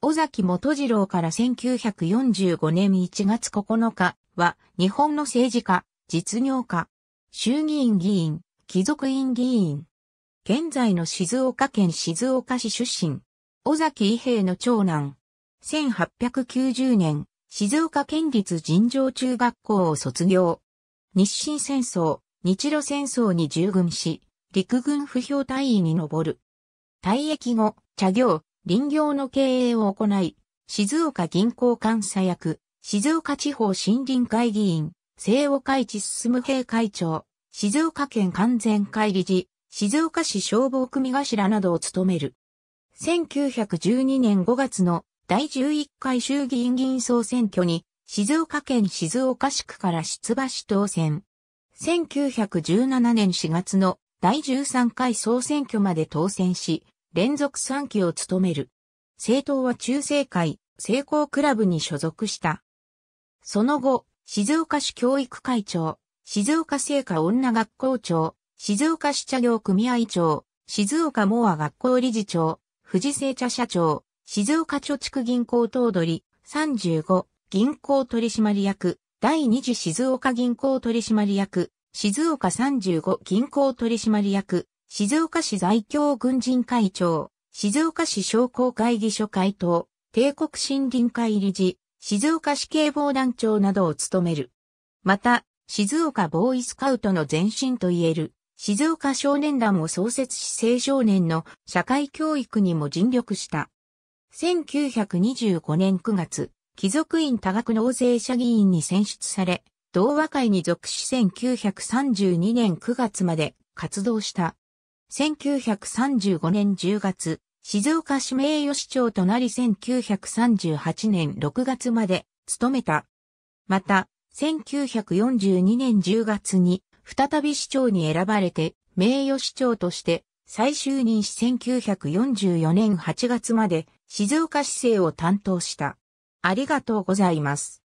尾崎元次郎から1945年1月9日は日本の政治家、実業家、衆議院議員、貴族院議員。現在の静岡県静岡市出身。尾崎伊兵の長男。1890年、静岡県立尋常中学校を卒業。日清戦争、日露戦争に従軍し、陸軍不評隊員に上る。退役後、茶業、林業の経営を行い、静岡銀行監査役、静岡地方森林会議員、西岡会地進平会長、静岡県完全会理事、静岡市消防組頭などを務める。1912年5月の第11回衆議院議員総選挙に、静岡県静岡市区から出馬し当選。1917年4月の第13回総選挙まで当選し、連続3期を務める。政党は中世会、成功クラブに所属した。その後、静岡市教育会長、静岡聖火女学校長、静岡市茶業組合長、静岡モア学校理事長、富士製茶社長、静岡貯蓄銀行頭取、35、銀行取締役、第二次静岡銀行取締役、静岡35銀行取締役、静岡市在京軍人会長、静岡市商工会議所会頭、帝国森林会理事、静岡市警防団長などを務める。また、静岡ボーイスカウトの前身といえる、静岡少年団を創設し青少年の社会教育にも尽力した。1925年9月、貴族院多額納税者議員に選出され、同和会に属し1932年9月まで活動した。1935年10月、静岡市名誉市長となり1938年6月まで務めた。また、1942年10月に再び市長に選ばれて名誉市長として再就任し1944年8月まで静岡市政を担当した。ありがとうございます。